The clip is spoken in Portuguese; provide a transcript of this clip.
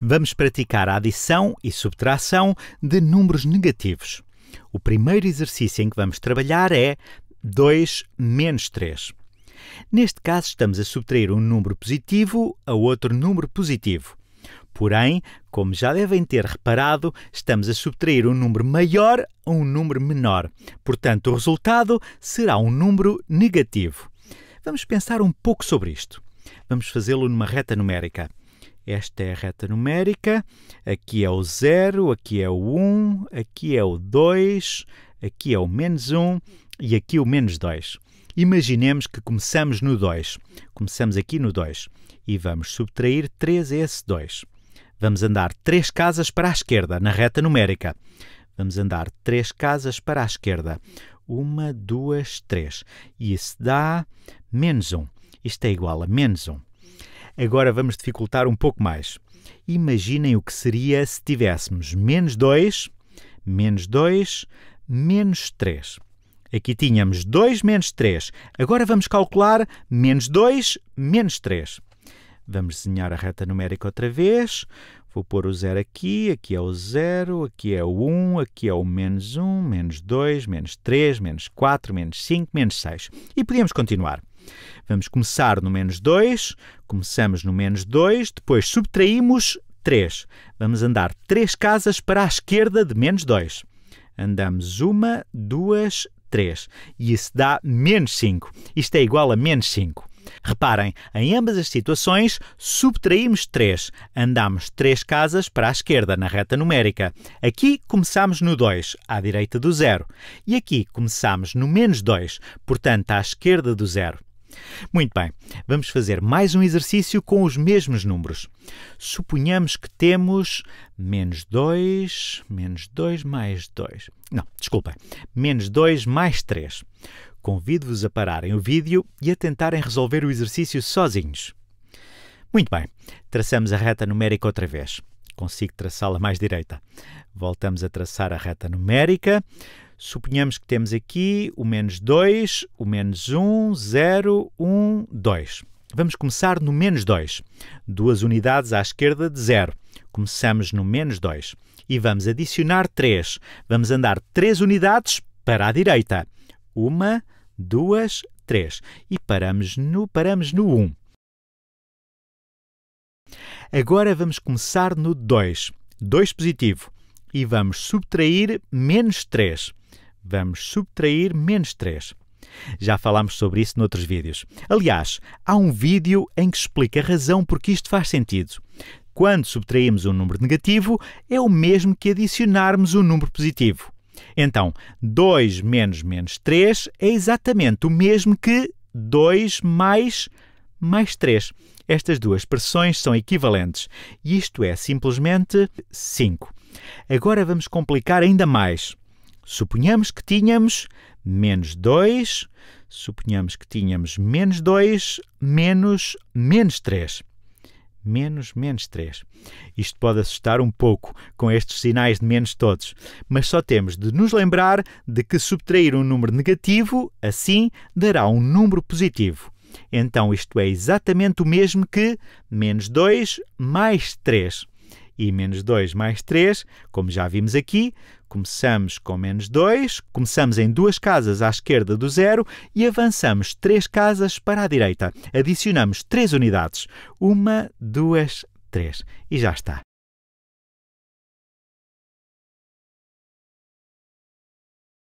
Vamos praticar a adição e subtração de números negativos. O primeiro exercício em que vamos trabalhar é 2 menos 3. Neste caso, estamos a subtrair um número positivo a outro número positivo. Porém, como já devem ter reparado, estamos a subtrair um número maior a um número menor. Portanto, o resultado será um número negativo. Vamos pensar um pouco sobre isto. Vamos fazê-lo numa reta numérica. Esta é a reta numérica, aqui é o 0, aqui é o 1, um, aqui é o 2, aqui é o menos 1 um, e aqui o menos 2. Imaginemos que começamos no 2. Começamos aqui no 2 e vamos subtrair 3 a esse 2. Vamos andar 3 casas para a esquerda, na reta numérica. Vamos andar 3 casas para a esquerda. 1, 2, 3. E isso dá menos 1. Um. Isto é igual a menos 1. Um. Agora vamos dificultar um pouco mais. Imaginem o que seria se tivéssemos menos 2, menos 2, menos 3. Aqui tínhamos 2 menos 3. Agora vamos calcular menos 2 menos 3. Vamos desenhar a reta numérica outra vez. Vou pôr o zero aqui, aqui é o zero, aqui é o 1, um, aqui é o menos 1, um, menos 2, menos 3, menos 4, menos 5, menos 6. E podemos continuar. Vamos começar no menos 2, começamos no menos 2, depois subtraímos 3. Vamos andar 3 casas para a esquerda de menos 2. Andamos 1, 2, 3. E isso dá menos 5. Isto é igual a menos 5. Reparem, em ambas as situações subtraímos 3, andamos 3 casas para a esquerda na reta numérica. Aqui começamos no 2, à direita do zero, e aqui começamos no menos 2, portanto à esquerda do zero. Muito bem, vamos fazer mais um exercício com os mesmos números. Suponhamos que temos menos 2, menos 2, mais 2. Não, desculpem, menos 2 mais 3. Convido-vos a pararem o vídeo e a tentarem resolver o exercício sozinhos. Muito bem, traçamos a reta numérica outra vez. Consigo traçá-la mais direita. Voltamos a traçar a reta numérica Suponhamos que temos aqui o menos 2, o menos 1, 0, 1, 2. Vamos começar no menos 2, duas unidades à esquerda de 0. Começamos no menos 2 e vamos adicionar 3. Vamos andar 3 unidades para a direita. 1, 2, 3. E paramos no, paramos no 1. Um. Agora vamos começar no 2, 2 positivo, e vamos subtrair menos 3 vamos subtrair menos 3. Já falámos sobre isso noutros vídeos. Aliás, há um vídeo em que explica a razão por que isto faz sentido. Quando subtraímos um número negativo, é o mesmo que adicionarmos um número positivo. Então, 2 menos menos 3 é exatamente o mesmo que 2 mais mais 3. Estas duas expressões são equivalentes. Isto é simplesmente 5. Agora vamos complicar ainda mais. Suponhamos que tínhamos menos 2, suponhamos que tínhamos menos 2, menos menos 3. Menos menos 3. Isto pode assustar um pouco com estes sinais de menos todos, mas só temos de nos lembrar de que subtrair um número negativo, assim, dará um número positivo. Então isto é exatamente o mesmo que menos 2 mais 3. E menos 2 mais 3, como já vimos aqui, Começamos com menos 2, começamos em duas casas à esquerda do zero e avançamos três casas para a direita. Adicionamos três unidades. Uma, duas, três. E já está.